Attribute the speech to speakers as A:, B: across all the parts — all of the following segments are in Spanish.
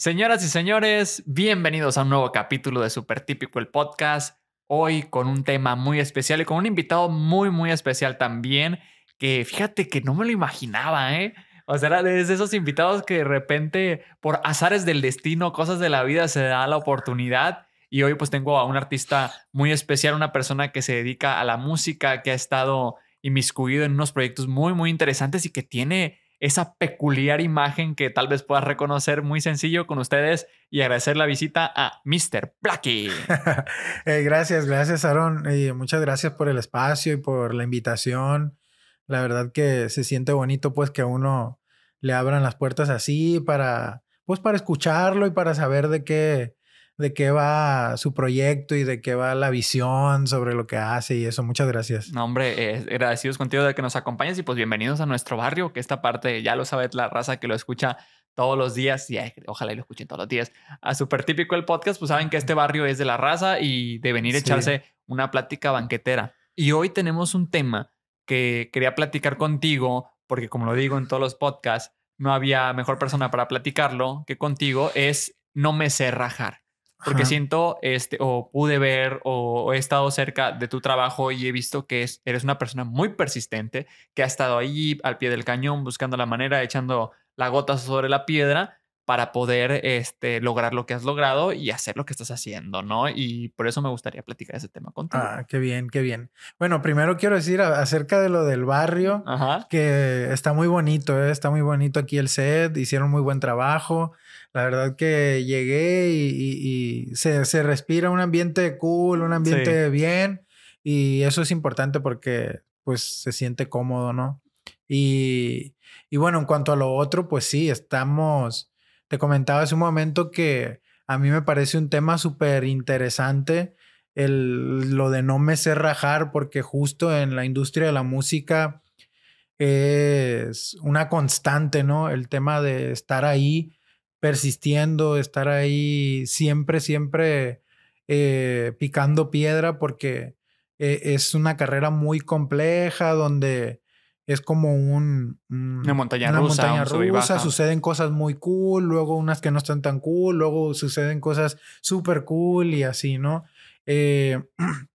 A: Señoras y señores, bienvenidos a un nuevo capítulo de Super Típico el podcast. Hoy con un tema muy especial y con un invitado muy, muy especial también, que fíjate que no me lo imaginaba, ¿eh? O sea, es de esos invitados que de repente, por azares del destino, cosas de la vida, se da la oportunidad. Y hoy pues tengo a un artista muy especial, una persona que se dedica a la música, que ha estado inmiscuido en unos proyectos muy, muy interesantes y que tiene esa peculiar imagen que tal vez puedas reconocer muy sencillo con ustedes y agradecer la visita a Mr. Placky.
B: Eh, gracias, gracias Aaron. y muchas gracias por el espacio y por la invitación. La verdad que se siente bonito pues que a uno le abran las puertas así para, pues para escucharlo y para saber de qué, de qué va su proyecto y de qué va la visión sobre lo que hace y eso. Muchas gracias.
A: No, hombre, eh, agradecidos contigo de que nos acompañes y pues bienvenidos a nuestro barrio, que esta parte ya lo sabes la raza que lo escucha todos los días y ojalá y lo escuchen todos los días. A súper típico el podcast, pues saben que este barrio es de la raza y de venir a echarse una plática banquetera. Y hoy tenemos un tema que quería platicar contigo, porque como lo digo en todos los podcasts, no había mejor persona para platicarlo que contigo, es no me sé rajar porque siento, este, o pude ver, o, he estado cerca de tu trabajo y he visto que eres una persona muy persistente, que ha estado ahí al pie del cañón, buscando la manera, echando la gota sobre la piedra para poder este, lograr lo que has logrado y hacer lo que estás haciendo, ¿no? Y por
B: eso me gustaría platicar ese tema contigo. Ah, qué bien, qué bien. Bueno, primero quiero decir acerca de lo del barrio, que está muy bonito, ¿eh? está muy bonito aquí el set, hicieron muy buen trabajo. La verdad que llegué y, se, respira un ambiente cool, un ambiente bien. Y eso es importante porque pues se siente cómodo, ¿no? Y, bueno, en cuanto a lo otro, pues sí, estamos, te comentaba hace un momento que a mí me parece un tema súper interesante el, lo de no me sé rajar porque justo en la industria de la música es una constante, ¿no? El tema de estar ahí persistiendo, estar ahí siempre, siempre eh, picando piedra porque eh, es una carrera muy compleja donde es como un, una montaña una rusa, suceden cosas muy cool, luego unas que no están tan cool, luego suceden cosas súper cool y así, ¿no? Eh,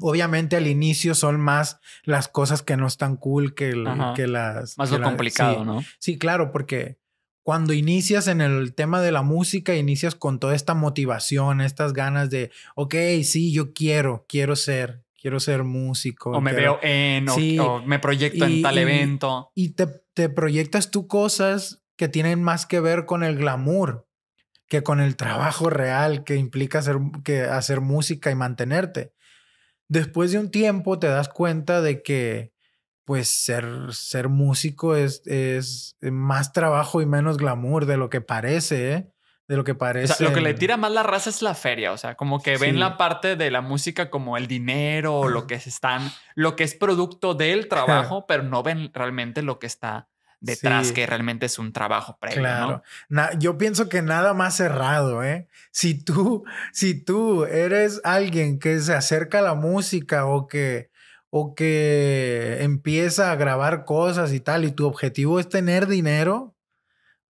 B: obviamente al inicio son más las cosas que no están cool que, las... Más lo complicado, ¿no? Sí, claro, porque cuando inicias en el tema de la música, inicias con toda esta motivación, estas ganas de, ok, sí, yo quiero, quiero ser, quiero ser músico. O me veo en, o, me proyecto en tal evento. Y te, proyectas tú cosas que tienen más que ver con el glamour que con el trabajo real que implica hacer, que hacer música y mantenerte. Después de un tiempo te das cuenta de que pues ser, ser músico es, eh, más trabajo y menos glamour de lo que parece, ¿eh? de lo que parece. lo que le
A: tira más la raza es la feria, o sea, como que ven la parte de la música como el dinero o lo que están, lo que es producto del trabajo, pero no ven realmente lo que está detrás, que realmente es un trabajo previo.
B: yo pienso que nada más cerrado, ¿eh? Si tú, si tú eres alguien que se acerca a la música o que o que empieza a grabar cosas y tal, y tu objetivo es tener dinero,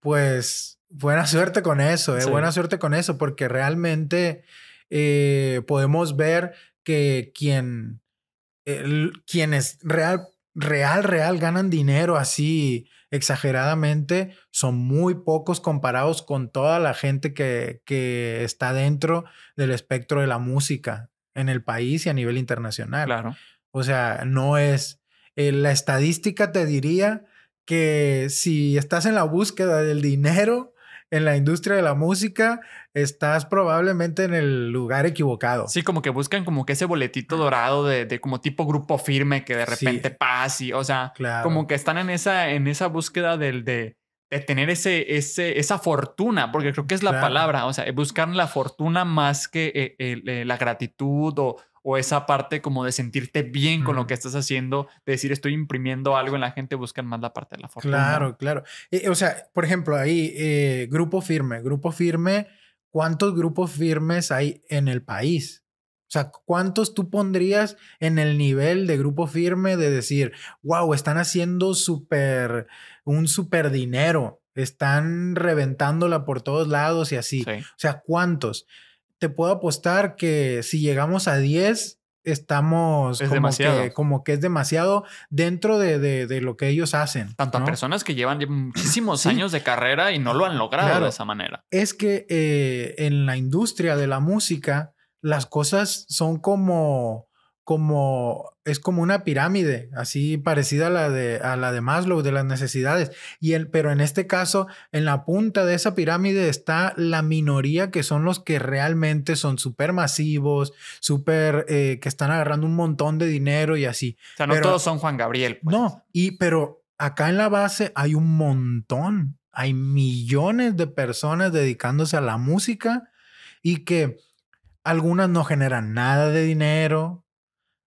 B: pues buena suerte con eso, ¿eh? buena suerte con eso, porque realmente eh, podemos ver que quien, quienes real, real, real ganan dinero así exageradamente, son muy pocos comparados con toda la gente que, que está dentro del espectro de la música en el país y a nivel internacional. Claro. O sea, no es. Eh, la estadística te diría que si estás en la búsqueda del dinero en la industria de la música, estás probablemente en el lugar equivocado. Sí,
A: como que buscan como que ese boletito dorado de, como tipo grupo firme que de repente pasa o sea, como que están en esa, en esa búsqueda del de, de tener ese, ese, esa fortuna, porque creo que es la palabra, o sea, buscar la fortuna más que eh, eh, la gratitud o, o esa parte como de sentirte bien con lo que estás haciendo, de decir estoy imprimiendo algo en la gente, buscan más la parte de la fortuna. Claro,
B: claro. Eh, o sea, por ejemplo, ahí, eh, grupo firme, grupo firme, ¿cuántos grupos firmes hay en el país? O sea, ¿cuántos tú pondrías en el nivel de grupo firme de decir, wow, están haciendo súper, un súper dinero, están reventándola por todos lados y así? O sea, ¿cuántos? te puedo apostar que si llegamos a 10, estamos como, Que, es demasiado dentro de, lo que ellos hacen. Tanto personas
A: que llevan muchísimos años de carrera y no lo han logrado de esa manera.
B: Es que eh, en la industria de la música, las cosas son como como es como una pirámide, así parecida a la de a la de Maslow de las necesidades y el pero en este caso en la punta de esa pirámide está la minoría que son los que realmente son súper masivos, eh, súper que están agarrando un montón de dinero y así. O sea, no todos son Juan Gabriel. Pues. No, y pero acá en la base hay un montón, hay millones de personas dedicándose a la música y que algunas no generan nada de dinero,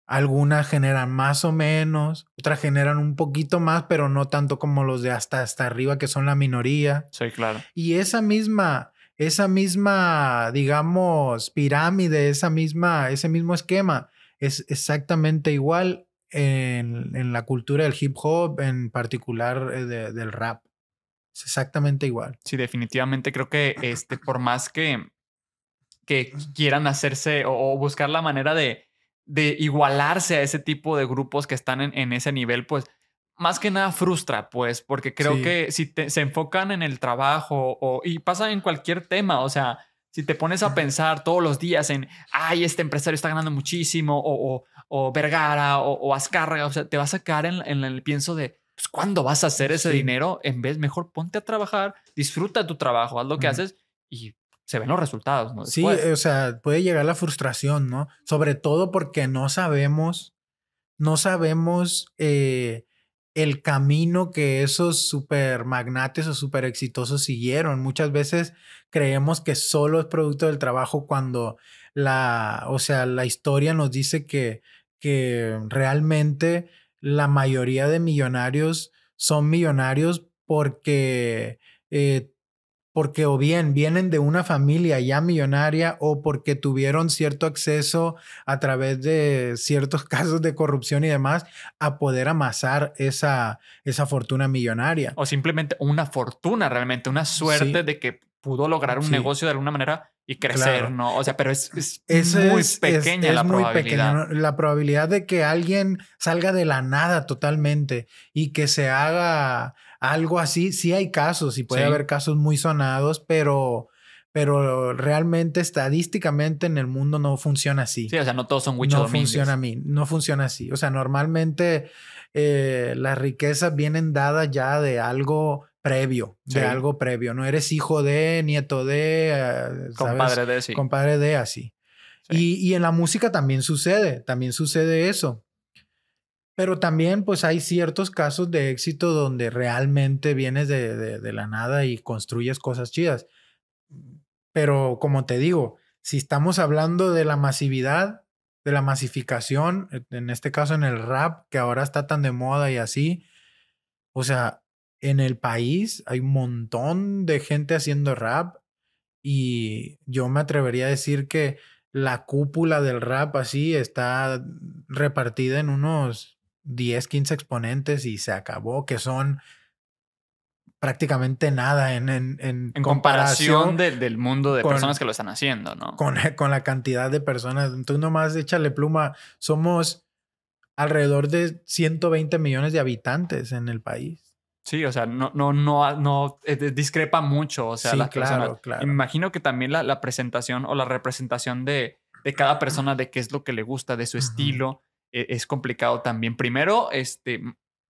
B: algunas generan más o menos, otras generan un poquito más, pero no tanto como los de hasta, hasta arriba, que son la minoría. Sí, claro. Y esa misma, esa misma, digamos, pirámide, esa misma, ese mismo esquema, es exactamente igual en, la cultura del hip hop, en particular eh, del rap. Es exactamente igual. Sí,
A: definitivamente creo que este, por más que, que quieran hacerse o buscar la manera de de igualarse a ese tipo de grupos que están en, ese nivel, pues más que nada frustra, pues, porque creo que si se enfocan en el trabajo y pasa en cualquier tema, o sea, si te pones a pensar todos los días en, ay, este empresario está ganando muchísimo, o, o, Vergara, o, o o sea, te vas a sacar en, el pienso de, pues, ¿cuándo vas a hacer ese dinero? En vez, mejor ponte a trabajar, disfruta tu trabajo, haz lo que haces y se ven los resultados, Sí, o
B: sea, puede llegar la frustración, ¿no? Sobre todo porque no sabemos, no sabemos eh, el camino que esos super magnates o super exitosos siguieron. Muchas veces creemos que solo es producto del trabajo cuando la, o sea, la historia nos dice que, que realmente la mayoría de millonarios son millonarios porque eh, porque o bien vienen de una familia ya millonaria o porque tuvieron cierto acceso a través de ciertos casos de corrupción y demás a poder amasar esa, esa fortuna millonaria. O simplemente una fortuna realmente, una suerte
A: de que pudo lograr un negocio de alguna manera y crecer, ¿no? O sea, pero es, e, muy pequeña la probabilidad.
B: La probabilidad de que alguien salga de la nada totalmente y que se haga algo así. Sí hay casos y puede haber casos muy sonados, pero, pero realmente estadísticamente en el mundo no funciona así.
A: Sí, o sea, no todos son Huicho No funciona a mí,
B: no funciona así. O sea, normalmente eh, las riquezas vienen dadas ya de algo previo, de algo previo. No eres hijo de, nieto de, ah, compadre de, sí. Compadre de, así. Y, y, en la música también sucede, también sucede eso. Pero también pues hay ciertos casos de éxito donde realmente vienes de, la nada y construyes cosas chidas. Pero como te digo, si estamos hablando de la masividad, de la masificación, en este caso en el rap, que ahora está tan de moda y así, o sea, en el país hay un montón de gente haciendo rap y yo me atrevería a decir que la cúpula del rap así está repartida en unos 10, 15 exponentes y se acabó, que son prácticamente nada en, en, comparación,
A: del mundo de personas que lo están haciendo, ¿no?
B: Con, la cantidad de personas. Tú nomás échale pluma. Somos alrededor de 120 millones de habitantes en el país.
A: Sí, o sea, no, no, no, no eh, discrepa mucho. O sea, la las imagino que también la, la presentación o la representación de, de, cada persona de qué es lo que le gusta, de su estilo e-, es complicado también. Primero, este,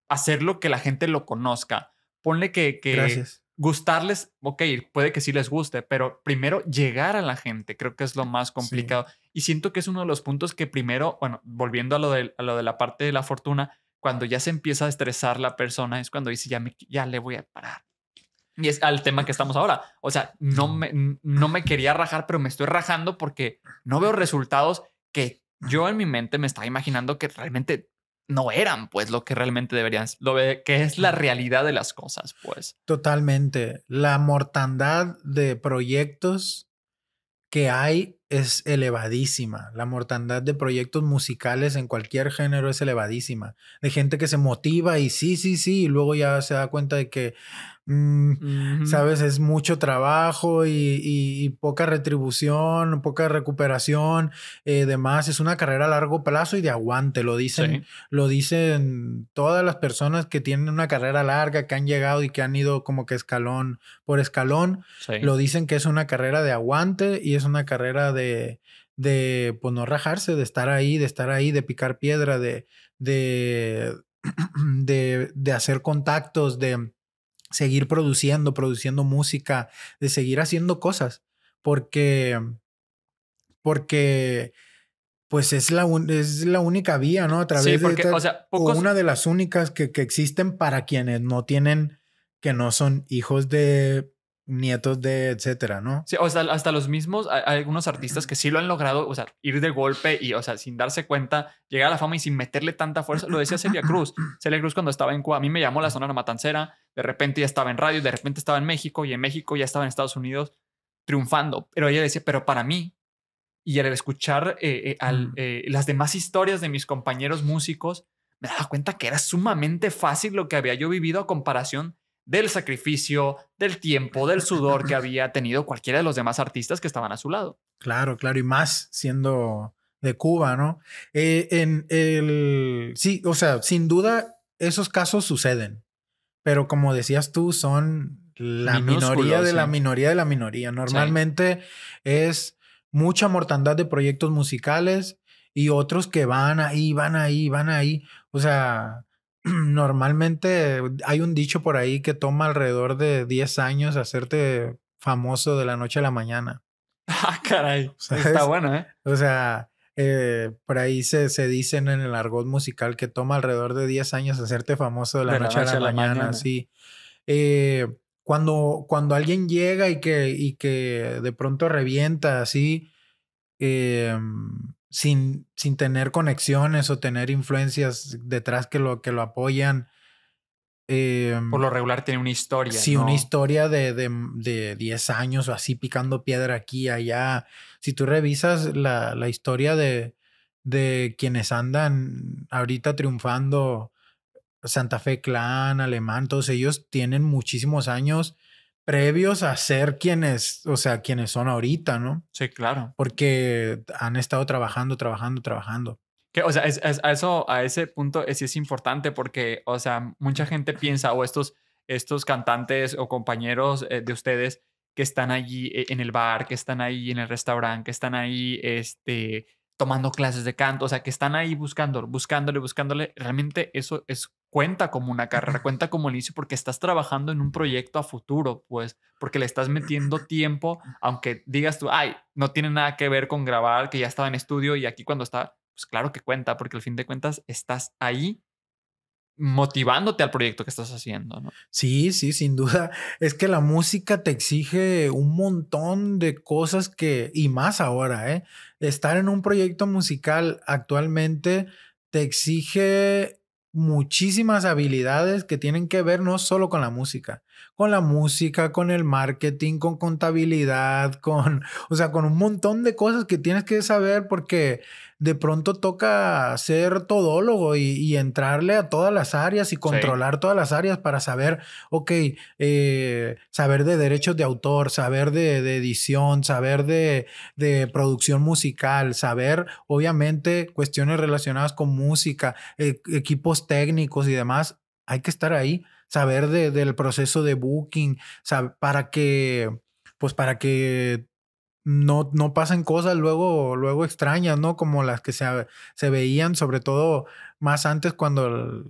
A: hacerlo que la gente lo conozca. Ponle que, que gustarles, ok, puede que sí les guste, pero primero llegar a la gente, creo que es lo más complicado. Y siento que es uno de los puntos que primero, bueno, volviendo a lo, de, lo de la parte de la fortuna, cuando ya se empieza a estresar la persona, es cuando dice, ya, me, ya le voy a parar. Y es al tema que estamos ahora. O sea, no me, no me quería rajar, pero me estoy rajando porque no veo resultados que yo en mi mente me estaba imaginando que realmente no eran pues lo que realmente deberían, lo que es la realidad de las cosas, pues.
B: Totalmente. La mortandad de proyectos que hay es elevadísima. La mortandad de proyectos musicales en cualquier género es elevadísima. De gente que se motiva y sí, sí, sí, y luego ya se da cuenta de que Mm, Sabes, es mucho trabajo y, poca retribución, poca recuperación, eh, demás. Es una carrera a largo plazo y de aguante, lo dicen, lo dicen todas las personas que tienen una carrera larga, que han llegado y que han ido como que escalón por escalón. Lo dicen que es una carrera de aguante y es una carrera de, de pues no rajarse, de estar ahí, de estar ahí, de picar piedra, de, de, de hacer contactos, de seguir produciendo, produciendo música, de seguir haciendo cosas, porque, porque, pues es la, es la única vía, ¿no? A través porque, o una de las únicas que, existen para quienes no tienen, que no son hijos de nietos de etcétera, ¿no?
A: Sí, o sea, hasta los mismos, algunos artistas que sí lo han logrado, o sea, ir de golpe y, o sea, sin darse cuenta, llegar a la fama y sin meterle tanta fuerza. Lo decía Celia Cruz. Celia Cruz cuando estaba en Cuba, a mí me llamó la zona zona Matancera, de repente ya estaba en radio, de repente estaba en México y en México ya estaba en Estados Unidos triunfando. Pero ella decía, pero para mí, y al escuchar eh, eh, mm. eh, las demás historias de mis compañeros músicos, me daba cuenta que era sumamente fácil lo que había yo vivido a comparación del sacrificio, del tiempo, del sudor que había tenido cualquiera de los demás artistas que estaban a su lado.
B: Claro, claro, y más siendo de Cuba, ¿no? Eh, en el, sí, o sea, sin duda esos casos suceden, pero como decías tú, son la minoría de la minoría de la minoría. Normalmente es mucha mortandad de proyectos musicales y otros que van ahí, van ahí, van ahí. O sea, normalmente hay un dicho por ahí que toma alrededor de 10 años hacerte famoso de la noche a la mañana. Ah, caray. Está bueno, ¿eh? O sea, eh, por ahí se, se, dicen en el argot musical que toma alrededor de 10 años hacerte famoso de la, noche, a la, mañana, sí. Eh, cuando, cuando alguien llega y que, y que de pronto revienta así, em, sin, tener conexiones o tener influencias detrás que lo, que lo apoyan. Por em, lo
A: regular tiene una historia. Sí, una
B: historia de, de, 10 años o así picando piedra aquí, allá. Si tú revisas la, historia de, de quienes andan ahorita triunfando, Santa Fe Clan, Alemán, todos ellos tienen muchísimos años previos a ser quienes, o sea, quienes son ahorita, ¿no? Sí, claro. Porque han estado trabajando, trabajando, trabajando.
A: Que, o sea, a, eso, a ese punto sí es, importante porque, o sea, mucha gente piensa, o estos, estos cantantes o compañeros eh, de ustedes que están allí eh, en el bar, que están ahí en el restaurante, que están ahí, este, tomando clases de canto, o sea, que están ahí buscando, buscándole, buscándole. Realmente eso es, cuenta como una carrera, cuenta como el inicio porque estás trabajando en un proyecto a futuro, pues, porque le estás metiendo tiempo, aunque digas tú, ay, no tiene nada que ver con grabar, que ya estaba en estudio y aquí cuando está, pues claro que cuenta, porque al fin de cuentas estás ahí motivándote al proyecto que estás haciendo, ¿no?
B: Sí, sí, sin duda. Es que la música te exige un montón de cosas que, y más ahora, ¿eh? Estar en un proyecto musical actualmente te exige muchísimas habilidades que tienen que ver no solo con la música, con la música, con el marketing, con contabilidad, con, o sea, con un montón de cosas que tienes que saber porque de pronto toca ser todólogo y, entrarle a todas las áreas y controlar todas las áreas para saber, ok, eh, saber de derechos de autor, saber de, edición, saber de, producción musical, saber, obviamente, cuestiones relacionadas con música, e, equipos técnicos y demás. Hay que estar ahí, saber del proceso de booking, para que, pues para que no, pasan cosas luego, luego extrañas, ¿no? Como las que se, se veían, sobre todo más antes cuando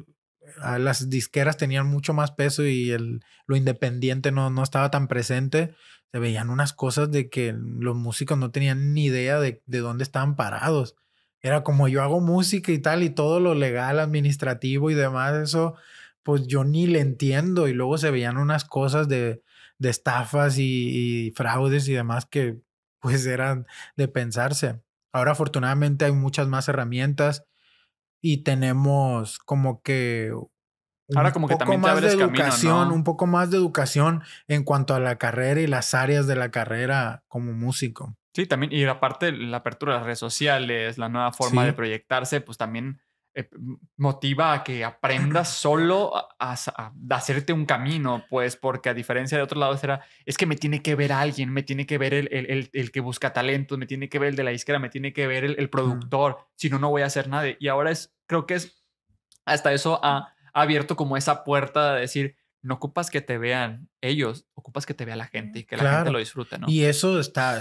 B: ah, las disqueras tenían mucho más peso y el, lo independiente no, estaba tan presente. Se veían unas cosas de que los músicos no tenían ni idea de, dónde estaban parados. Era como yo hago música y tal y todo lo legal, administrativo y demás, eso pues yo ni le entiendo. Y luego se veían unas cosas de, estafas y, fraudes y demás que pues eran de pensarse. Ahora afortunadamente hay muchas más herramientas y tenemos como que
A: Ahora como que también más de educación, un
B: poco más de educación en cuanto a la carrera y las áreas de la carrera como músico.
A: Sí, también y aparte la apertura de las redes sociales, la nueva forma de proyectarse, pues también eh, motiva a que aprendas solo a, hacerte un camino, pues, porque a diferencia de otros lados era, es que me tiene que ver alguien, me tiene que ver el, que busca talento, me tiene que ver el de la izquierda, me tiene que ver el, productor, si no, no voy a hacer nada. Y ahora es, creo que es, hasta eso ha, abierto como esa puerta de decir, no ocupas que te vean ellos, ocupas que te vea la gente y que la gente lo disfrute, ¿no? Y eso
B: está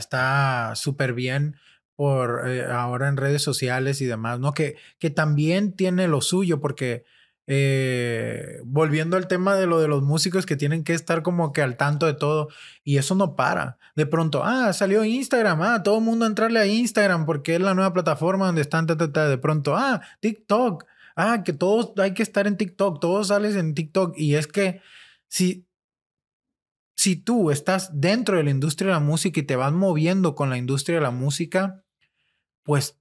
B: súper está bien por eh, ahora en redes sociales y demás, ¿no? Que, que también tiene lo suyo, porque eh, volviendo al tema de lo de los músicos que tienen que estar como que al tanto de todo, y eso no para. De pronto, ah, salió Instagram, ah, todo el mundo entrarle a Instagram porque es la nueva plataforma donde están, de pronto, ah, TikTok, ah, que todos hay que estar en TikTok, todos sales en TikTok, y es que si si tú estás dentro de la industria de la música y te vas moviendo con la industria de la música, pues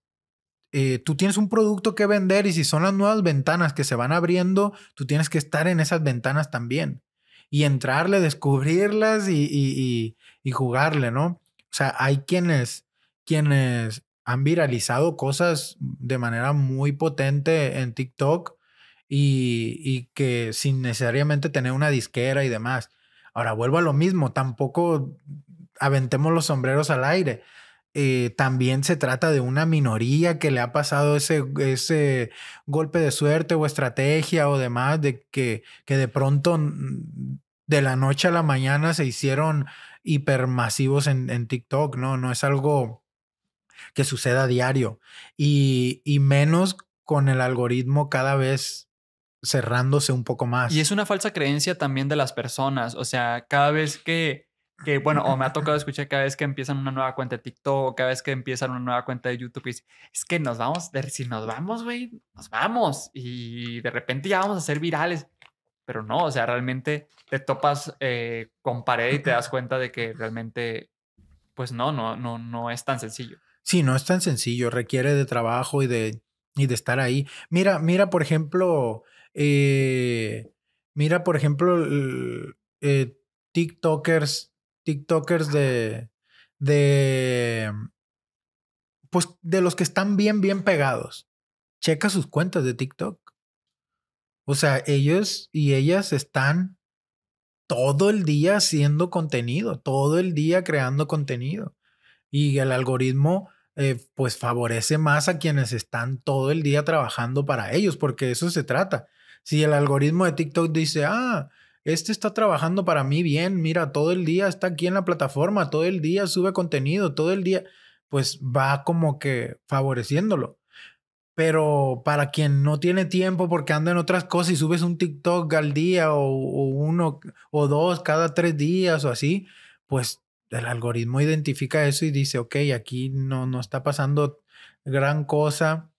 B: eh, tú tienes un producto que vender y si son las nuevas ventanas que se van abriendo, tú tienes que estar en esas ventanas también y entrarle, descubrirlas y, jugarle, ¿no? O sea, hay quienes, quienes han viralizado cosas de manera muy potente en TikTok y que sin necesariamente tener una disquera y demás. Ahora vuelvo a lo mismo, tampoco aventemos los sombreros al aire. Eh, también se trata de una minoría que le ha pasado ese, ese golpe de suerte o estrategia o demás, de que, que de pronto mm, de la noche a la mañana se hicieron hipermasivos en, TikTok, ¿no? No es algo que suceda a diario y, y menos con el algoritmo cada vez cerrándose un poco más. Y
A: es una falsa creencia también de las personas, o sea, cada vez que, que bueno, o me ha tocado escuchar cada vez que empiezan una nueva cuenta de TikTok, cada vez que empiezan una nueva cuenta de YouTube, es, es que nos vamos, de, si nos vamos, güey, nos vamos y de repente ya vamos a ser virales. Pero no, o sea, realmente te topas eh, con pared y te das cuenta de que realmente, pues no, no, no, no es tan sencillo.
B: Sí, no es tan sencillo, requiere de trabajo y de, y de estar ahí. Mira, mira, por ejemplo, eh, mira, por ejemplo, eh, TikTokers, TikTokers de, de, mm, pues, de los que están bien, bien pegados. Checa sus cuentas de TikTok. O sea, ellos y ellas están todo el día haciendo contenido, todo el día creando contenido. Y el algoritmo, eh, pues, favorece más a quienes están todo el día trabajando para ellos, porque eso se trata. Si el algoritmo de TikTok dice, ah, este está trabajando para mí bien, mira, todo el día está aquí en la plataforma, todo el día sube contenido, todo el día, pues va como que favoreciéndolo. Pero para quien no tiene tiempo porque anda en otras cosas y subes un TikTok al día o, uno o dos cada tres días o así, pues el algoritmo identifica eso y dice, ok, aquí no, no está pasando gran cosa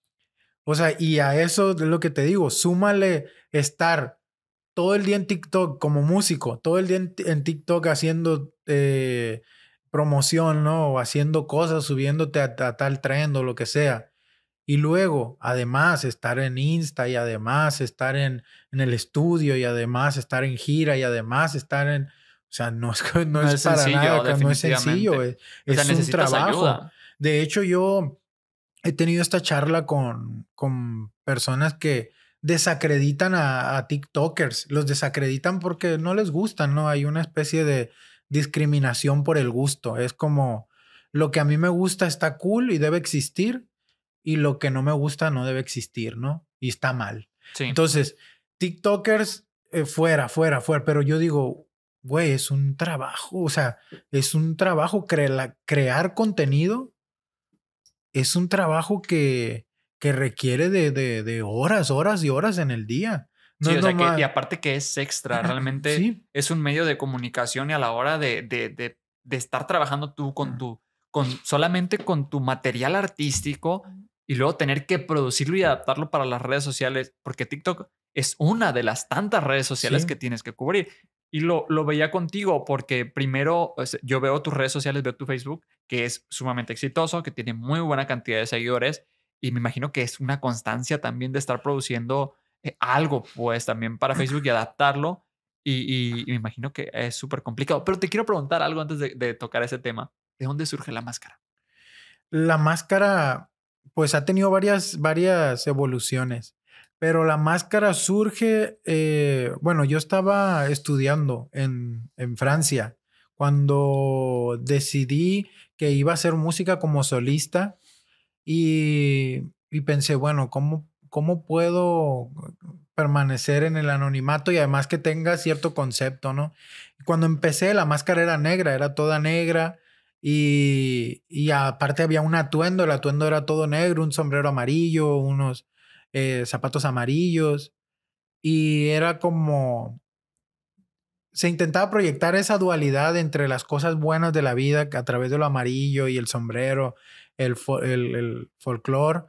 B: o sea, y a eso es lo que te digo, súmale estar todo el día en TikTok como músico, todo el día en, TikTok haciendo eh, promoción, ¿no? O haciendo cosas, subiéndote a, tal trend o lo que sea. Y luego, además, estar en Insta y además estar en, el estudio y además estar en gira y además estar en... O sea, no es, para nada, no es sencillo, eh, es, un trabajo. De hecho, yo he tenido esta charla con, con personas que desacreditan a, TikTokers, los desacreditan porque no les gustan, ¿no? Hay una especie de discriminación por el gusto, es como lo que a mí me gusta está cool y debe existir y lo que no me gusta no debe existir, ¿no? Y está mal. Sí. Entonces, TikTokers eh, fuera, fuera, fuera, pero yo digo, güey, es un trabajo, o sea, es un trabajo crear contenido es un trabajo que, que requiere de, horas, horas y horas en el día. y
A: aparte que es extra, realmente es un medio de comunicación y a la hora de, de, estar trabajando tú con tu, con, solamente con tu material artístico y luego tener que producirlo y adaptarlo para las redes sociales, porque TikTok es una de las tantas redes sociales que tienes que cubrir. Y lo, veía contigo porque primero yo veo tus redes sociales, veo tu Facebook, que es sumamente exitoso, que tiene muy buena cantidad de seguidores y me imagino que es una constancia también de estar produciendo eh, algo, pues también para Facebook y adaptarlo. Y, me imagino que es súper complicado. Pero te quiero preguntar algo antes de, tocar ese tema. ¿De dónde surge la máscara?
B: La máscara, pues ha tenido varias, varias evoluciones. Pero la máscara surge, eh, bueno, yo estaba estudiando en, en Francia cuando decidí que iba a hacer música como solista y, y pensé, bueno, ¿cómo, ¿cómo puedo permanecer en el anonimato y además que tenga cierto concepto, ¿no? Cuando empecé, la máscara era negra, era toda negra y, y aparte había un atuendo, el atuendo era todo negro, un sombrero amarillo, unos eh, zapatos amarillos, y era como... Se intentaba proyectar esa dualidad entre las cosas buenas de la vida a través de lo amarillo y el sombrero, el, el folclore,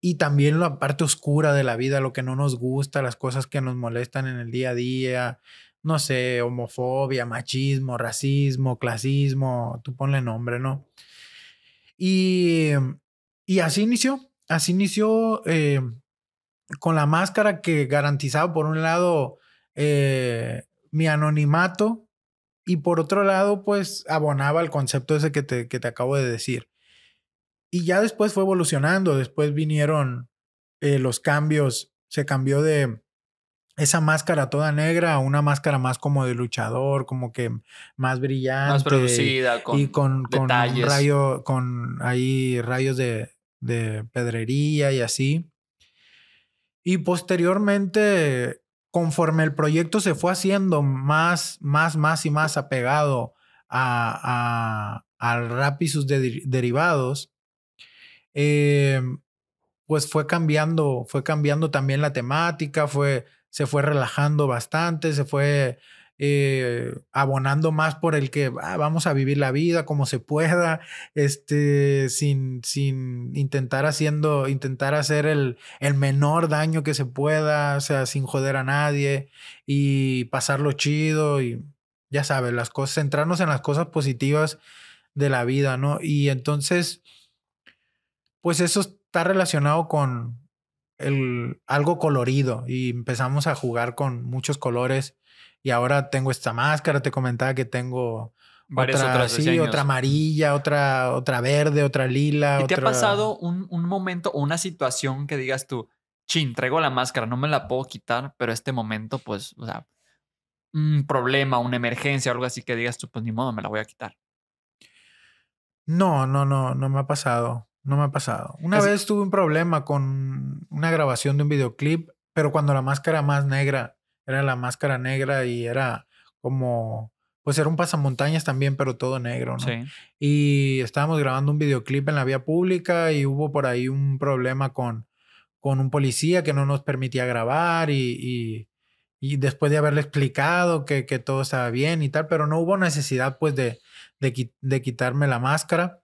B: y también la parte oscura de la vida, lo que no nos gusta, las cosas que nos molestan en el día a día, no sé, homofobia, machismo, racismo, clasismo, tú ponle nombre, ¿no? Y, y así inició así inició eh, con la máscara que garantizaba por un lado eh, mi anonimato y por otro lado pues abonaba el concepto ese que te, acabo de decir. Y ya después fue evolucionando, después vinieron eh, los cambios, se cambió de esa máscara toda negra a una máscara más como de luchador, como que más brillante. Más producida, con y con, con ahí rayos de, de pedrería y así. Y posteriormente, conforme el proyecto se fue haciendo más, más, más y más apegado a, al rap y sus derivados, eh, pues fue cambiando, fue cambiando también la temática, fue, se fue relajando bastante, se fue eh, abonando más por el que ah, vamos a vivir la vida como se pueda, este, sin, sin intentar haciendo, intentar hacer el, menor daño que se pueda, o sea, sin joder a nadie y pasarlo chido y ya sabes, las cosas, centrarnos en las cosas positivas de la vida, ¿no? Y entonces, pues eso está relacionado con el, algo colorido y empezamos a jugar con muchos colores y ahora tengo esta máscara, te comentaba que tengo
A: Varias otra, otra
B: amarilla, otra, otra verde, otra lila. ¿Y te ha pasado
A: un, momento o una situación que digas tú, chin, traigo la máscara, no me la puedo quitar, pero este momento, pues, o sea, un problema, una emergencia, algo así que digas tú, pues ni modo, me la voy a quitar.
B: No, no, no, no me ha pasado. No me ha pasado. Una vez tuve un problema con una grabación de un videoclip, pero cuando la máscara más negra era la máscara negra y era como, pues era un pasamontañas también, pero todo negro, ¿no? Sí. Y estábamos grabando un videoclip en la vía pública y hubo por ahí un problema con, con un policía que no nos permitía grabar y, después de haberle explicado que, todo estaba bien y tal, pero no hubo necesidad pues de quitarme la máscara.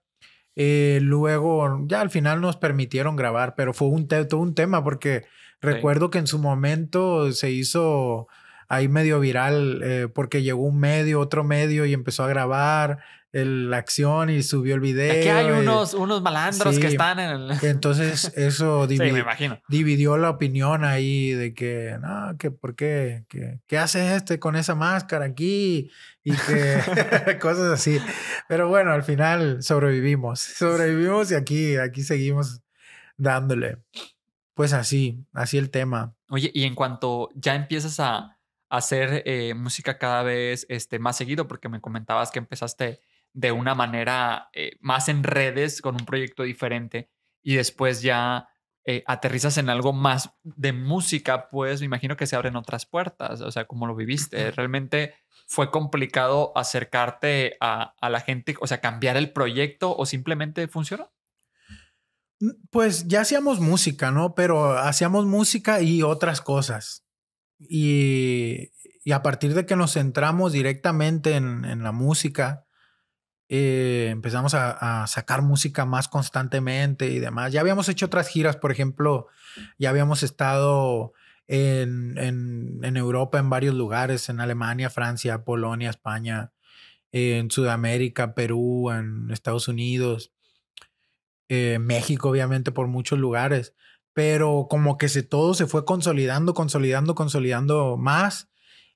B: Eh, luego, ya al final nos permitieron grabar, pero fue un, todo un tema porque recuerdo que en su momento se hizo ahí medio viral eh, porque llegó un medio, otro medio y empezó a grabar la acción y subió el video. Aquí hay unos,
A: unos malandros que están en
B: el... Entonces eso dividió la opinión ahí de que, no, que por qué, que, qué hace este con esa máscara aquí y que cosas así. Pero bueno, al final sobrevivimos, sobrevivimos y aquí, aquí seguimos dándole. Pues así, así el tema.
A: Oye, y en cuanto ya empiezas a hacer eh, música cada vez este, más seguido, porque me comentabas que empezaste de una manera eh, más en redes con un proyecto diferente y después ya eh, aterrizas en algo más de música, pues me imagino que se abren otras puertas, o sea, como lo viviste. Realmente fue complicado acercarte a, la gente, o sea, cambiar el proyecto o simplemente funcionó.
B: Mm, pues ya hacíamos música, ¿no? Pero hacíamos música y otras cosas. Y, a partir de que nos centramos directamente en la música, eh, empezamos a, sacar música más constantemente y demás. Ya habíamos hecho otras giras, por ejemplo, ya habíamos estado en, Europa, en varios lugares, en Alemania, Francia, Polonia, España, en Sudamérica, Perú, en Estados Unidos, eh, México, obviamente, por muchos lugares. Pero como que se, todo se fue consolidando, consolidando, consolidando más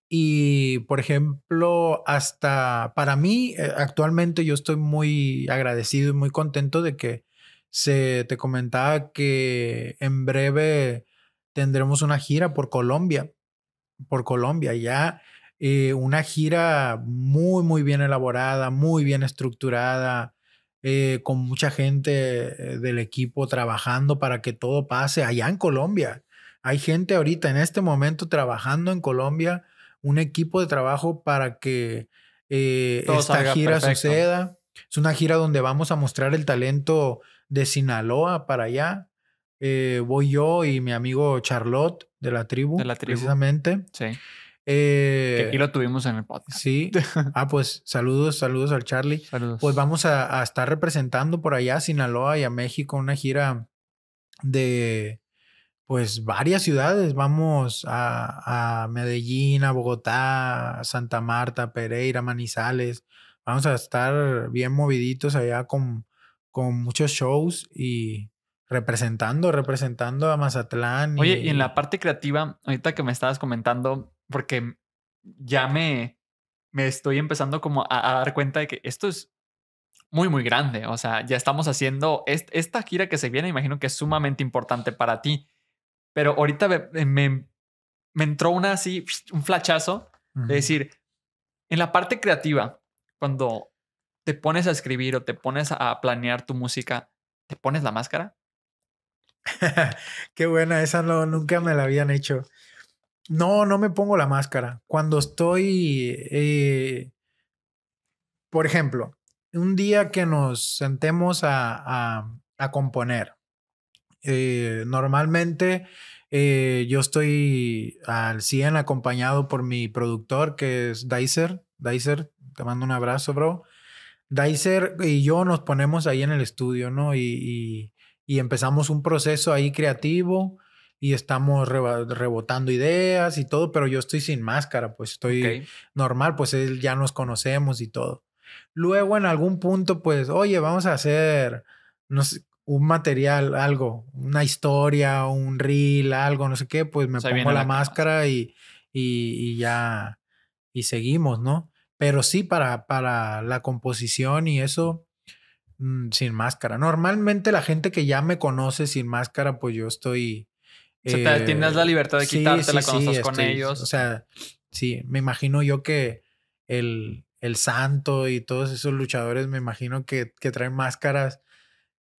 B: y, por ejemplo, hasta para mí, eh, actualmente yo estoy muy agradecido y muy contento de que se te comentaba que en breve tendremos una gira por Colombia, por Colombia, ya eh, una gira muy, muy bien elaborada, muy bien estructurada, eh, con mucha gente del equipo trabajando para que todo pase allá en Colombia. Hay gente ahorita en este momento trabajando en Colombia un equipo de trabajo para que eh, esta gira suceda. Es una gira donde vamos a mostrar el talento de Sinaloa para allá. Eh, voy yo y mi amigo Charlotte de la tribu, de la tribu. precisamente. Sí. Eh, aquí lo tuvimos en el podcast. Sí. Ah, pues saludos, saludos al Charlie. Saludos. Pues vamos a, a, estar representando por allá a Sinaloa y a México una gira de pues varias ciudades. Vamos a, Medellín, a Bogotá, Santa Marta, Pereira, Manizales. Vamos a estar bien moviditos allá con, con muchos shows y representando, representando a Mazatlán. Oye, y, en la
A: parte creativa, ahorita que me estabas comentando, porque ya me, me estoy empezando como a, dar cuenta de que esto es muy, muy grande. O sea, ya estamos haciendo esta gira que se viene, imagino que es sumamente importante para ti. Pero ahorita eh, me, entró una así, un flachazo de decir, en la parte creativa, cuando te pones a escribir o te pones a planear tu música, ¿te pones la máscara?
B: Qué buena, esa no, nunca me la habían hecho. No, no me pongo la máscara. Cuando estoy, eh, por ejemplo, un día que nos sentemos a componer, eh, normalmente eh, yo estoy al 100 acompañado por mi productor que es Dicer. Dicer, te mando un abrazo, bro. Dicer y yo nos ponemos ahí en el estudio, ¿no? Y, empezamos un proceso ahí creativo y estamos rebotando ideas y todo, pero yo estoy sin máscara, pues estoy normal, pues él, ya nos conocemos y todo. Luego en algún punto, pues, oye, vamos a hacer, no un material, algo, una historia, un reel, algo, no sé qué, pues me pongo la, máscara y, y, ya, y seguimos, ¿no? Pero sí, para, para la composición y eso, mm, sin máscara. Normalmente la gente que ya me conoce sin máscara, pues yo estoy...
A: O sea, tienes la eh, libertad de quitarte? quitártela con ellos. O
B: sea, sí, me imagino yo que el, el santo y todos esos luchadores, me imagino que, que traen máscaras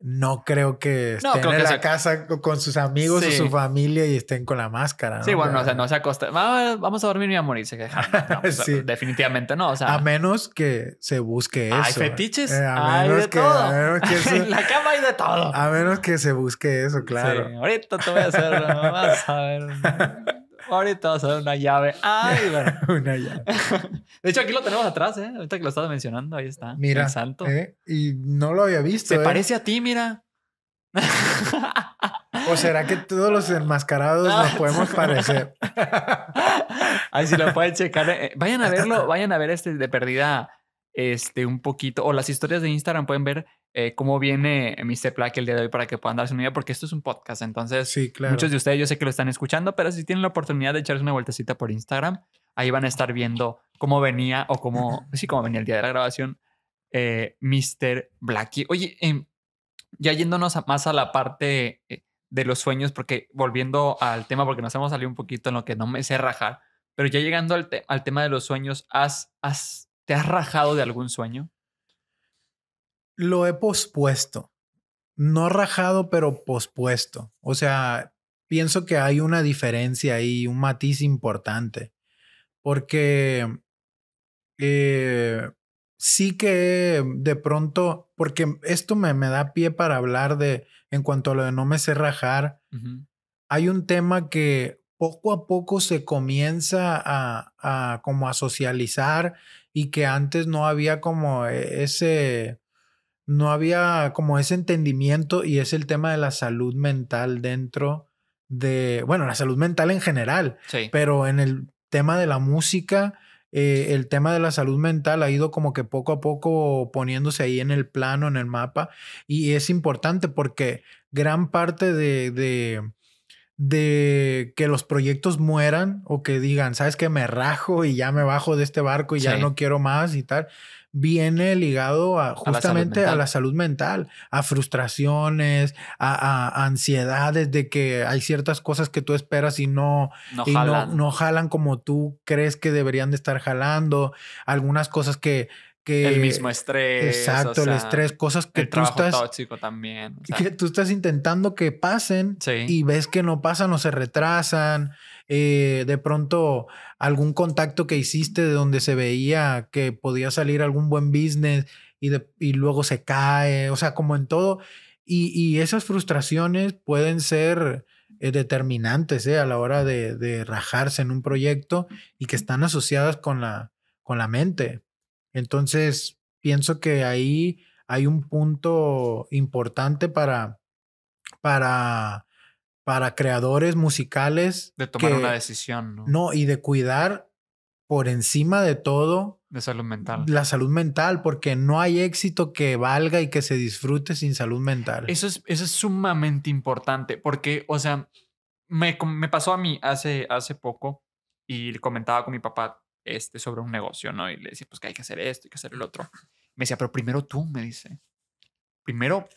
B: no creo que estén en la casa con sus amigos o su familia y estén con la máscara. Sí, bueno, o sea,
A: no se acosta. Ah, vamos a dormir y a morirse. No, pues, Definitivamente no. O sea, a
B: menos que se busque eso. Hay fetiches. Eh, a hay menos de que, todo. A menos que en la cama
A: hay de todo.
B: A menos que se busque eso, claro. Sí, ahorita te voy a hacer. Vamos a
A: ver. Ahorita vas a ver una llave. Ay, una llave. De hecho, aquí lo tenemos atrás, ¿eh? Ahorita que lo estás mencionando, ahí está. Mira.
B: ¿eh? Y no lo había visto. Se ¿eh? parece a ti, mira. ¿O será que todos los enmascarados nos podemos parecer?
A: Ay, si lo pueden checar. ¿eh? vayan a verlo, vayan a ver este de perdida este, un poquito, o las historias de Instagram pueden ver eh, cómo viene Mr. Black el día de hoy para que puedan darse una idea, porque esto es un podcast, entonces muchos de ustedes yo sé que lo están escuchando, pero si tienen la oportunidad de echarse una vueltecita por Instagram, ahí van a estar viendo cómo venía o cómo, sí, cómo venía el día de la grabación eh, Mr. Blackie. Oye, em, ya yéndonos más a la parte eh, de los sueños, porque volviendo al tema, porque nos hemos salido un poquito en lo que no me sé rajar, pero ya llegando al, tema de los sueños, ¿has, has ¿Te has rajado de algún sueño?
B: Lo he pospuesto. No rajado, pero pospuesto. O sea, pienso que hay una diferencia y un matiz importante. Porque eh, sí que de pronto, porque esto me, da pie para hablar de, en cuanto a lo de no me sé rajar, hay un tema que poco a poco se comienza a, a como a socializar y que antes no había como e, ese, no había como ese entendimiento y es el tema de la salud mental dentro de, bueno, la salud mental en general, sí. pero en el tema de la música, eh, el tema de la salud mental ha ido como que poco a poco poniéndose ahí en el plano, en el mapa, y es importante porque gran parte de de que los proyectos mueran o que digan, sabes que me rajo y ya me bajo de este barco y ya no quiero más y tal, viene ligado justamente a la salud mental, a, frustraciones, a, ansiedades de que hay ciertas cosas que tú esperas y no, No, no jalan como tú crees que deberían de estar jalando, algunas cosas que el mismo estrés. Exacto, el estrés, cosas que tú estás. tóxico
A: también. Que
B: tú estás intentando que pasen y ves que no pasan o se retrasan. Eh, de pronto, algún contacto que hiciste de donde se veía que podía salir algún buen business y, luego se cae. O sea, como en todo. Y, esas frustraciones pueden ser eh, determinantes eh, a la hora de, rajarse en un proyecto y que están asociadas con la, con la mente entonces, pienso que ahí hay un punto importante para, para, para creadores musicales. De tomar una
A: decisión.
B: ¿no? no, y de cuidar por encima de todo.
A: De salud mental.
B: La salud mental, porque no hay éxito que valga y que se disfrute sin salud mental.
A: Eso es, eso es sumamente importante, porque, o sea, me, me pasó a mí hace, hace poco y comentaba con mi papá este, sobre un negocio, ¿no? Y le decía, pues que hay que hacer esto, hay que hacer el otro. Me decía, pero primero tú, me dice. Primero,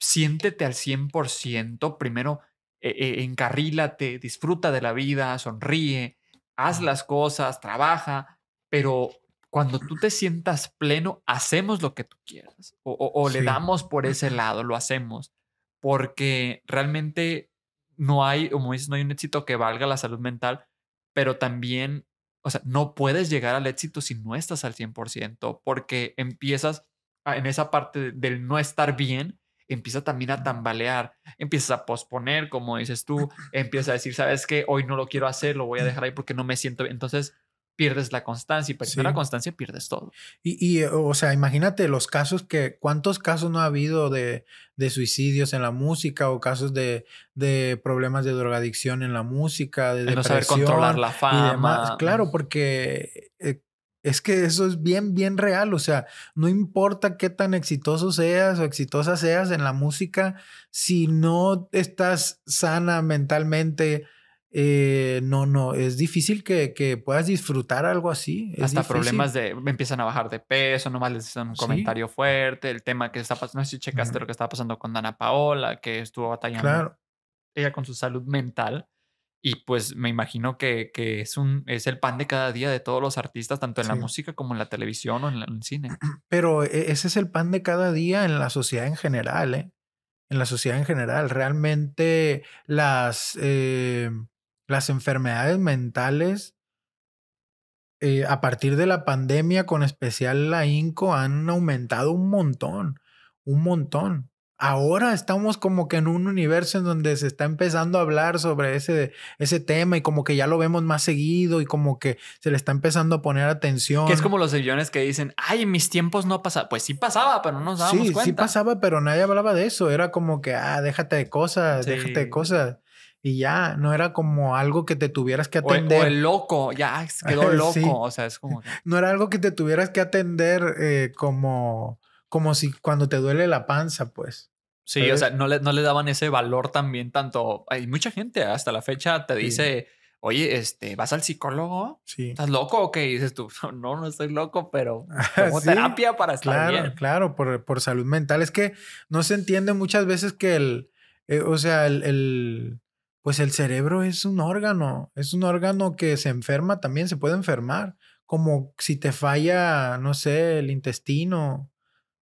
A: siéntete al 100%, primero eh, eh, encarrílate, disfruta de la vida, sonríe, haz las cosas, trabaja, pero cuando tú te sientas pleno, hacemos lo que tú quieras o, le damos por ese lado, lo hacemos, porque realmente no hay, como dices, no hay un éxito que valga la salud mental, pero también o sea, no puedes llegar al éxito si no estás al 100%, porque empiezas en esa parte del no estar bien, empieza también a tambalear, empiezas a posponer, como dices tú, empiezas a decir, sabes que hoy no lo quiero hacer, lo voy a dejar ahí porque no me siento bien. Entonces, pierdes la constancia y perdiendo pues, la constancia pierdes todo.
B: Y, eh, o sea, imagínate los casos que, ¿cuántos casos no ha habido de, suicidios en la música o casos de, problemas de drogadicción en la música, de, no saber controlar la fama? Claro, porque eh, es que eso es bien, bien real. O sea, no importa qué tan exitoso seas o exitosa seas en la música, si no estás sana mentalmente, eh, no, no, es difícil que, que puedas disfrutar algo así. Hasta problemas
A: de, empiezan a bajar de peso, nomás les dicen un comentario fuerte, el tema que está pasando, no sé si checaste lo que estaba pasando con Dana Paola, que estuvo batallando ella con su salud mental. Y pues me imagino que, que, es, un, es el pan de cada día de todos los artistas, tanto en la música como en la televisión o en, el cine.
B: Pero e, ese es el pan de cada día en la sociedad en general, ¿eh? En la sociedad en general. Realmente las... Eh, las enfermedades mentales eh, a partir de la pandemia, con especial la INCO, han aumentado un montón, un montón. Ahora estamos como que en un universo en donde se está empezando a hablar sobre ese, ese tema y como que ya lo vemos más seguido y como que se le está empezando a poner atención. Que es
A: como los guiones que dicen, ay, mis tiempos no pasaba. Pues sí pasaba, pero no nos dábamos cuenta. Sí, sí
B: pasaba, pero nadie hablaba de eso. Era como que, ah, déjate de cosas, déjate de cosas y ya, no era como algo que te tuvieras que e, atender. O, el
A: loco, ya quedó loco, o sea, es como...
B: No era algo que te tuvieras que atender eh, como, como si cuando te duele la panza, pues.
A: Sí, o sea, no le, daban ese valor también tanto. Hay mucha gente hasta la fecha te dice, oye, este, ¿vas al psicólogo? Sí. ¿Estás loco o qué? dices tú, no, no estoy loco, pero como terapia para estar claro, bien.
B: Claro, por, salud mental. Es que no se entiende muchas veces que el, eh, o sea, el pues el cerebro es un órgano, es un órgano que se enferma también, se puede enfermar, como si te falla, no sé, el intestino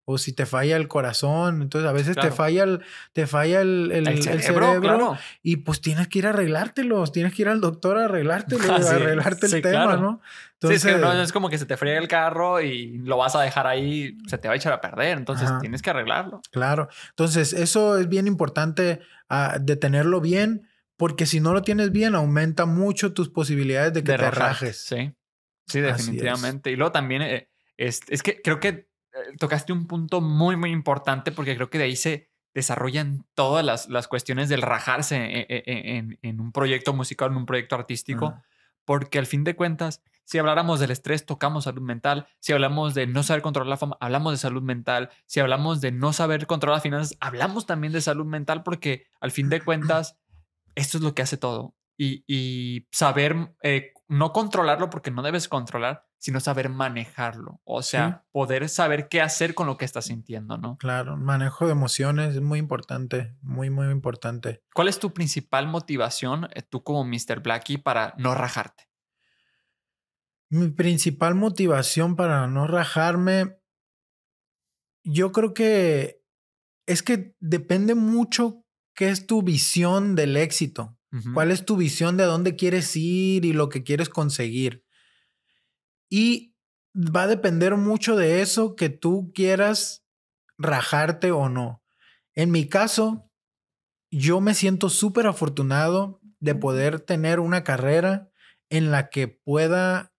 B: o si te falla el corazón, entonces a veces te falla el, te falla el, cerebro, y pues tienes que ir a arreglártelos, tienes que ir al doctor a arreglártelo, a arreglarte el tema, ¿no? Entonces, sí, es no, es
A: como que se te fría el carro y lo vas a dejar ahí, se te va a echar a perder, entonces tienes que arreglarlo.
B: Claro, entonces eso es bien importante ah, de tenerlo bien porque si no lo tienes bien, aumenta mucho tus posibilidades de que te rajes.
A: Sí, sí, definitivamente. Y luego también, eh, es, es, que creo que eh, tocaste un punto muy, muy importante porque creo que de ahí se desarrollan todas las, las cuestiones del rajarse eh, en, en, un proyecto musical, en un proyecto artístico, porque al fin de cuentas, si habláramos del estrés, tocamos salud mental. Si hablamos de no saber controlar la fama, hablamos de salud mental. Si hablamos de no saber controlar las finanzas, hablamos también de salud mental porque al fin de cuentas esto es lo que hace todo. Y, saber eh, no controlarlo porque no debes controlar, sino saber manejarlo. O sea, poder saber qué hacer con lo que estás sintiendo,
B: ¿no? Claro, manejo de emociones es muy importante, muy, muy importante.
A: ¿Cuál es tu principal motivación, eh, tú como Mr. Blackie, para no rajarte?
B: Mi principal motivación para no rajarme, yo creo que es que depende mucho qué es tu visión del éxito, cuál es tu visión de dónde quieres ir y lo que quieres conseguir. Y va a depender mucho de eso que tú quieras rajarte o no. En mi caso, yo me siento súper afortunado de poder tener una carrera en la que pueda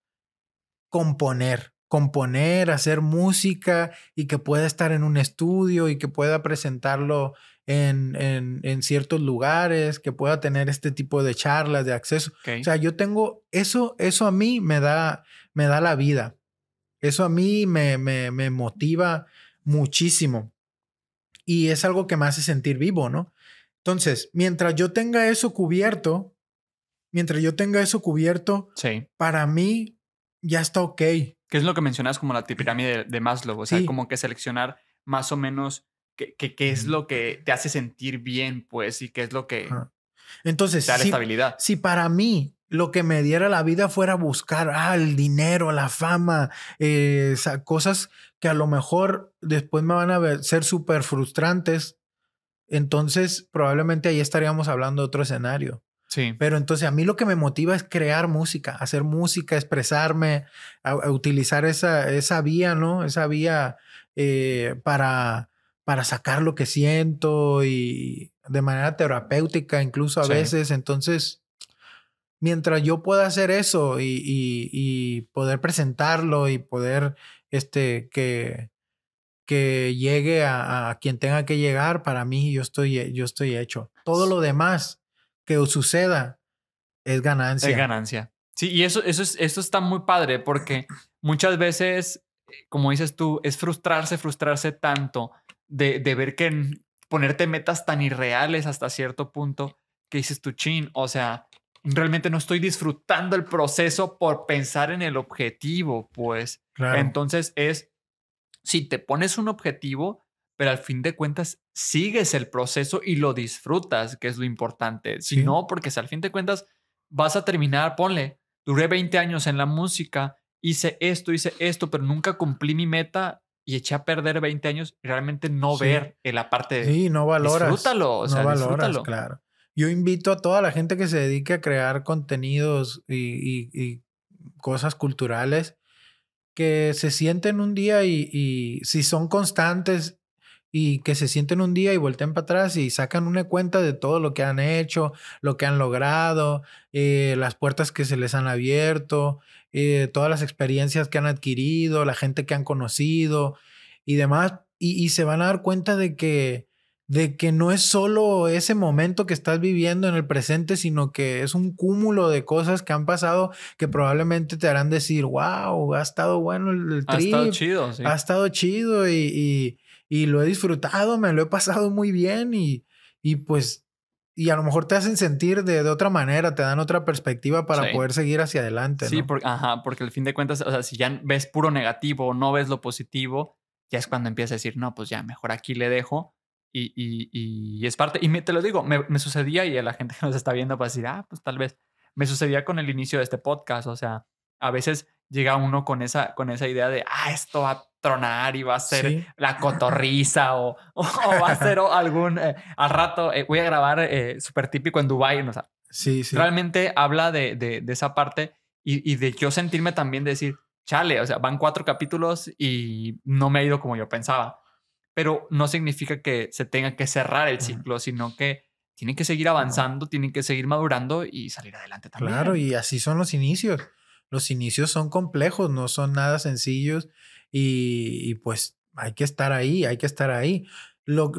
B: componer, componer, hacer música y que pueda estar en un estudio y que pueda presentarlo en, ciertos lugares, que pueda tener este tipo de charlas, de acceso. O sea, yo tengo eso, eso a mí me da, me da la vida. Eso a mí me, motiva muchísimo. Y es algo que me hace sentir vivo, ¿no? Entonces, mientras yo tenga eso cubierto, mientras yo tenga eso cubierto, para mí ya está ok. Que
A: es lo que mencionas como la pirámide de, Maslow? O sea, como que seleccionar más o menos qué, es mm. lo que te hace sentir bien, pues, y qué es lo que
B: entonces, te estabilidad. si para mí lo que me diera la vida fuera buscar ah, el dinero, la fama, esas eh, cosas que a lo mejor después me van a ser súper frustrantes, entonces probablemente ahí estaríamos hablando de otro escenario. Sí. Pero entonces a mí lo que me motiva es crear música, hacer música, expresarme, utilizar esa, esa vía, ¿no? Esa vía eh, para para sacar lo que siento y de manera terapéutica incluso a veces. Entonces, mientras yo pueda hacer eso y, y, poder presentarlo y poder este, que, que llegue a, a, quien tenga que llegar, para mí yo estoy, yo estoy hecho. Todo lo demás que suceda es ganancia. Es ganancia.
A: Sí, y eso, eso, es, eso está muy padre porque muchas veces, eh, como dices tú, es frustrarse, frustrarse tanto de, de ver que ponerte metas tan irreales hasta cierto punto que dices tu chin, o sea, realmente no estoy disfrutando el proceso por pensar en el objetivo, pues. Entonces es, si te pones un objetivo, pero al fin de cuentas sigues el proceso y lo disfrutas, que es lo importante. Si no, porque si al fin de cuentas vas a terminar, ponle, duré 20 años en la música, hice esto, hice esto, pero nunca cumplí mi meta, y echar a perder 20 años realmente no ver... En la parte de. Sí, no valoras. Disfrútalo, o no valoras, Claro.
B: Yo invito a toda la gente que se dedique a crear contenidos y, y, cosas culturales que se sienten un día y, y si son constantes y que se sienten un día y vuelten para atrás y sacan una cuenta de todo lo que han hecho, lo que han logrado, eh, las puertas que se les han abierto, eh, todas las experiencias que han adquirido, la gente que han conocido y demás, y, se van a dar cuenta de que, de que no es solo ese momento que estás viviendo en el presente, sino que es un cúmulo de cosas que han pasado que probablemente te harán decir, wow, ha estado bueno el, el trip. Ha estado
A: chido, sí. Ha
B: estado chido y y lo he disfrutado, me lo he pasado muy bien y, y pues, y a lo mejor te hacen sentir de, otra manera, te dan otra perspectiva para poder seguir hacia adelante. Sí,
A: porque, ajá, porque al fin de cuentas, o sea, si ya ves puro negativo no ves lo positivo, ya es cuando empiezas a decir, no, pues ya mejor aquí le dejo. Y, y, es parte, y me, te lo digo, me, sucedía y a la gente que nos está viendo va a decir, ah, pues tal vez, me sucedía con el inicio de este podcast, o sea, a veces llega uno con esa, con esa idea de, ah, esto va tronar y va a ser la cotorriza o, va a ser algún... Eh, al rato eh, voy a grabar eh, súper típico en Dubái, o sea, Realmente habla de, de, esa parte y, de yo sentirme también de decir, chale, o sea, van cuatro capítulos y no me ha ido como yo pensaba. Pero no significa que se tenga que cerrar el ciclo, sino que tienen que seguir avanzando, tienen que seguir madurando y salir adelante también. Claro,
B: y así son los inicios. Los inicios son complejos, no son nada sencillos y, pues hay que estar ahí, hay que estar ahí. Lo,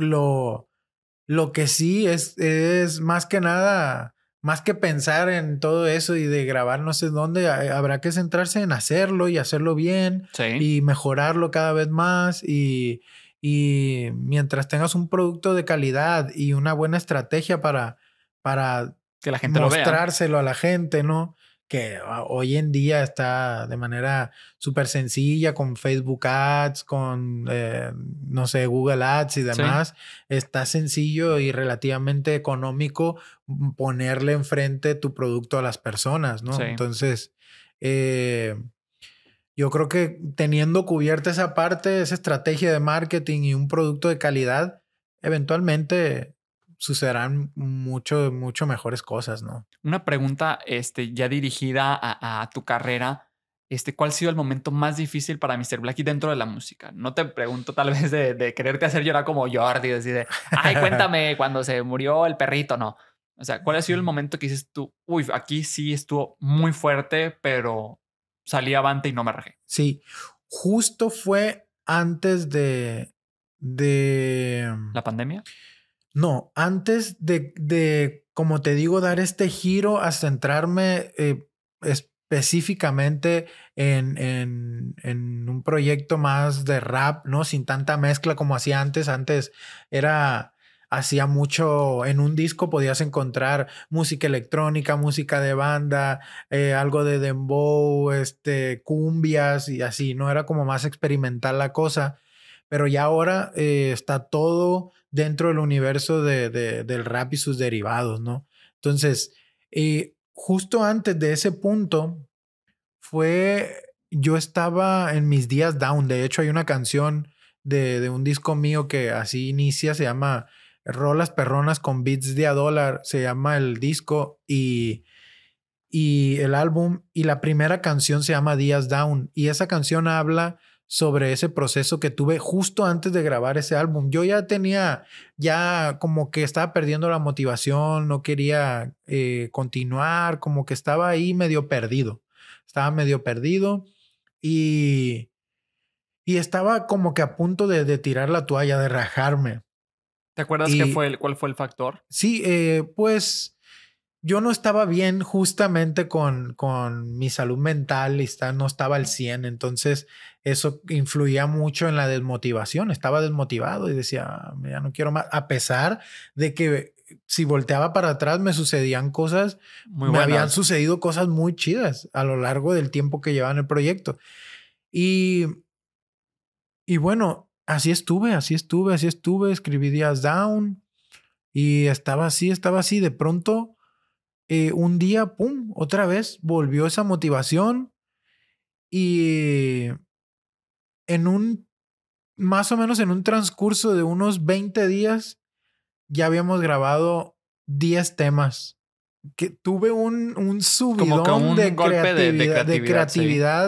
B: que sí es, más que nada, más que pensar en todo eso y de grabar no sé dónde, habrá que centrarse en hacerlo y hacerlo bien y mejorarlo cada vez más y, mientras tengas un producto de calidad y una buena estrategia para, que la gente mostrárselo a la gente, ¿no? que hoy en día está de manera súper sencilla con Facebook Ads, con, eh, no sé, Google Ads y demás. Está sencillo y relativamente económico ponerle enfrente tu producto a las personas, ¿no? Entonces, eh, yo creo que teniendo cubierta esa parte, esa estrategia de marketing y un producto de calidad, eventualmente sucederán mucho, mucho mejores cosas, ¿no?
A: Una pregunta este, ya dirigida a, tu carrera. Este, ¿Cuál ha sido el momento más difícil para Mr. Blacky dentro de la música? No te pregunto tal vez de, quererte hacer llorar como Jordi, decir ay, cuéntame cuando se murió el perrito, no. O sea, ¿cuál ha sido el momento que dices tú, uy, aquí sí estuvo muy fuerte, pero salí avante y no me rajé?
B: Sí, justo fue antes de... de... ¿La pandemia? No, antes de, como te digo, dar este giro a centrarme eh, específicamente en, un proyecto más de rap, ¿no? Sin tanta mezcla como hacía antes. Antes era, hacía mucho, en un disco podías encontrar música electrónica, música de banda, eh, algo de dembow, este, cumbias y así, ¿no? Era como más experimental la cosa pero ya ahora eh, está todo dentro del universo del rap y sus derivados, ¿no? Entonces, eh, justo antes de ese punto fue, yo estaba en mis días down, de hecho hay una canción de, un disco mío que así inicia, se llama Rolas Perronas con Beats de a dólar, se llama el disco y y el álbum y la primera canción se llama Días Down y esa canción habla sobre ese proceso que tuve justo antes de grabar ese álbum. Yo ya tenía, ya como que estaba perdiendo la motivación, no quería eh, continuar, como que estaba ahí medio perdido, estaba medio perdido y, y estaba como que a punto de, tirar la toalla, de rajarme.
A: ¿Te acuerdas qué fue el, cuál fue el factor?
B: Sí, eh, pues yo no estaba bien justamente con, con mi salud mental, no estaba al 100, entonces eso influía mucho en la desmotivación, estaba desmotivado y decía, ya no quiero más, a pesar de que si volteaba para atrás me sucedían cosas,
A: me habían
B: sucedido cosas muy chidas a lo largo del tiempo que llevaba en el proyecto. Y, y bueno, así estuve, así estuve, así estuve, escribí días down y estaba así, estaba así, de pronto eh, un día, ¡pum!, otra vez volvió esa motivación y en un, más o menos en un transcurso de unos 20 días, ya habíamos grabado 10 temas. Que tuve un, un subidón de, creatividad,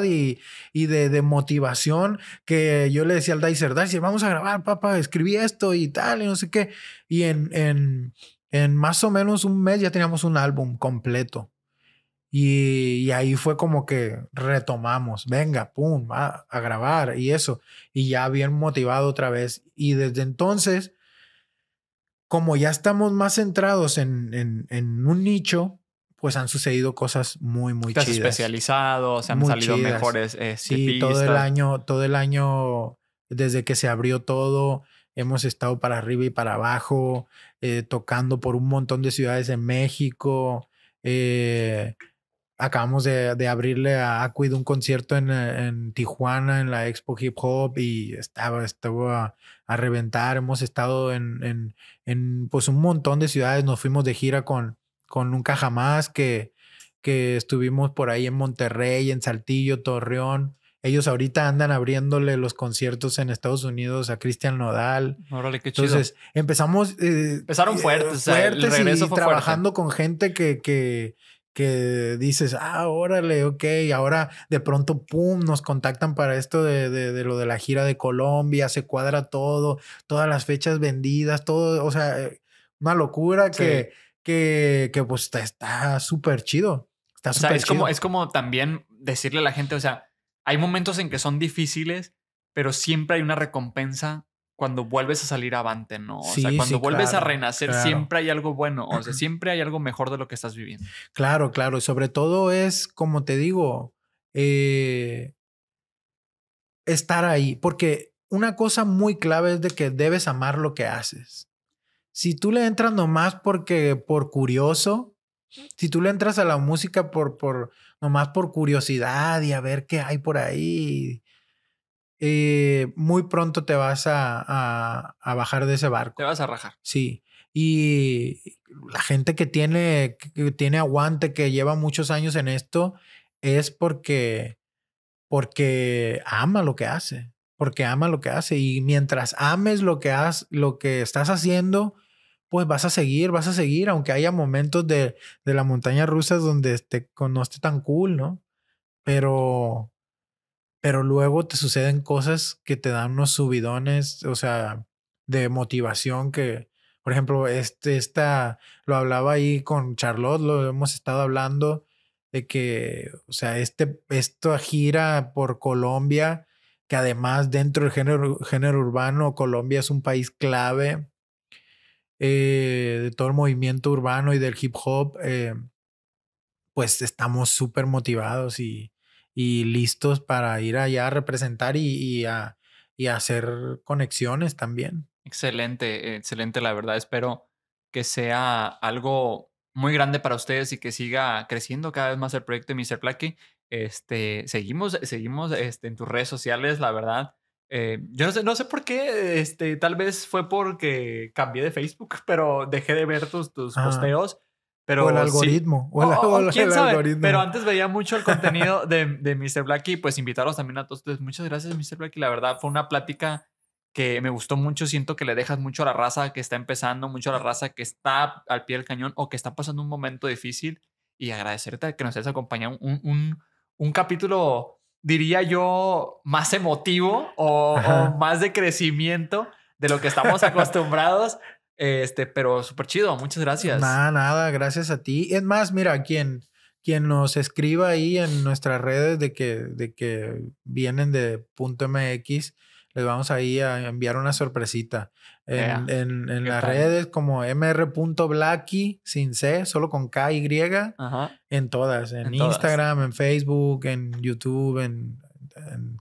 B: y, de, motivación que yo le decía al Dicer, Dicer, vamos a grabar, papá, escribí esto y tal, y no sé qué. Y en en más o menos un mes ya teníamos un álbum completo. Y, ahí fue como que retomamos, venga, pum, a, grabar y eso. Y ya bien motivado otra vez. Y desde entonces, como ya estamos más centrados en, un nicho, pues han sucedido cosas muy, muy Estás
A: especializado, se han salido mejores eh, Sí, todo el
B: año, todo el año, desde que se abrió todo, hemos estado para arriba y para abajo, eh, tocando por un montón de ciudades en México. Eh, acabamos de, abrirle a Acuid un concierto en, Tijuana, en la Expo Hip Hop, y estaba, estaba a, reventar. Hemos estado en, en, pues un montón de ciudades. Nos fuimos de gira con, con Nunca Jamás, que, que estuvimos por ahí en Monterrey, en Saltillo, Torreón. Ellos ahorita andan abriéndole los conciertos en Estados Unidos a Cristian Nodal.
A: Órale, qué chido. Entonces,
B: empezamos. Eh, Empezaron eh, fuertes, fuertes trabajando con gente que, que, que dices, ah, órale, ok, ahora de pronto, pum, nos contactan para esto de, de, lo de la gira de Colombia, se cuadra todo, todas las fechas vendidas, todo, o sea, eh, una locura que, que, que, pues está súper chido. Está súper chido. Como, es
A: como también decirle a la gente, o sea, hay momentos en que son difíciles, pero siempre hay una recompensa cuando vuelves a salir avante, ¿no? O sea, cuando vuelves a renacer, siempre hay algo bueno, o sea, siempre hay algo mejor de lo que estás viviendo.
B: Claro, claro, y sobre todo es, como te digo, eh estar ahí, porque una cosa muy clave es de que debes amar lo que haces. Si tú le entras nomás porque por curioso, si tú le entras a la música por, por, nomás por curiosidad y a ver qué hay por ahí. Eh, muy pronto te vas a, bajar de ese barco. Te vas a rajar. Sí. Y la gente que tiene, que tiene aguante, que lleva muchos años en esto, es porque, porque ama lo que hace, porque ama lo que hace. Y mientras ames lo que, has, lo que estás haciendo, pues vas a seguir, vas a seguir, aunque haya momentos de, de la montaña rusa donde te no esté tan cool, ¿no? Pero, pero luego te suceden cosas que te dan unos subidones, o sea, de motivación que, por ejemplo, este, esta, lo hablaba ahí con Charlotte, lo hemos estado hablando, de que, o sea, este, esta gira por Colombia, que además dentro del género urbano, Colombia es un país clave eh, de todo el movimiento urbano y del hip hop, eh, pues estamos súper motivados y, listos para ir allá a representar y, a, hacer conexiones también.
A: Excelente, excelente, la verdad. Espero que sea algo muy grande para ustedes y que siga creciendo cada vez más el proyecto de Mr. Plaque. Este, seguimos, seguimos este, en tus redes sociales, la verdad. Eh, yo no sé, no sé por qué, este, tal vez fue porque cambié de Facebook, pero dejé de ver tus, tus posteos. Pero o el algoritmo. O, oh, oh, el, Pero antes veía mucho el contenido de, de Mr. Blacky, pues invitaros también a todos ustedes. Muchas gracias, Mr. Blacky. La verdad, fue una plática que me gustó mucho. Siento que le dejas mucho a la raza que está empezando, mucho a la raza que está al pie del cañón o que está pasando un momento difícil. Y agradecerte que nos hayas acompañado un, un, un capítulo diría yo, más emotivo o, más de crecimiento de lo que estamos acostumbrados. Este, pero súper chido, muchas gracias. Nada,
B: nada, gracias a ti. Es más, mira, quien, quien nos escriba ahí en nuestras redes de que, de que vienen de punto MX, les vamos ahí a enviar una sorpresita. En, en, las redes como mr.blacky sin C, solo con K y en todas, en, Instagram, en Facebook, en YouTube, en,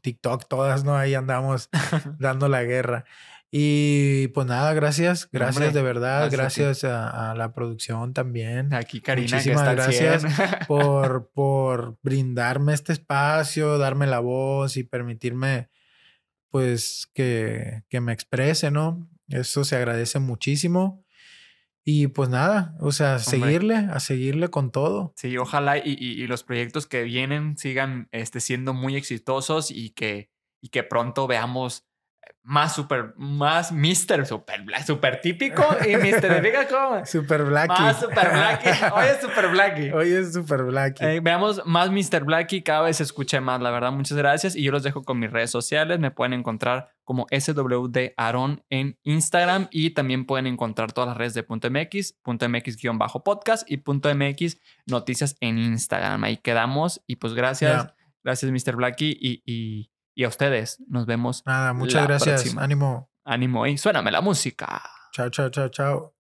B: TikTok, todas, ¿no? Ahí andamos dando la guerra. Y pues nada, gracias, gracias de verdad, gracias, a, la producción también. Aquí Karina, muchísimas gracias por, por brindarme este espacio, darme la voz y permitirme pues que, que me exprese, ¿no? Eso se agradece muchísimo. Y pues nada, o sea, seguirle, a seguirle con todo.
A: Sí, ojalá y, los proyectos que vienen sigan este, siendo muy exitosos y que, y que pronto veamos más super, más Mr. Super Black, super típico y Mr.
B: Diga cómo. Super Blacky. Más Super Blacky. Hoy es Super Blacky. Hoy es Super Blacky.
A: Eh, veamos más Mr. Blacky, cada vez se escuche más, la verdad. Muchas gracias y yo los dejo con mis redes sociales. Me pueden encontrar como SWD Aaron en Instagram y también pueden encontrar todas las redes de punto .mx, punto .mx-podcast y punto .mx noticias en Instagram. Ahí quedamos y pues gracias. Gracias, Mr. Blacky y y a ustedes, nos vemos. Nada, muchas gracias. Ánimo. Ánimo y suéname la música.
B: Chao, chao, chao, chao.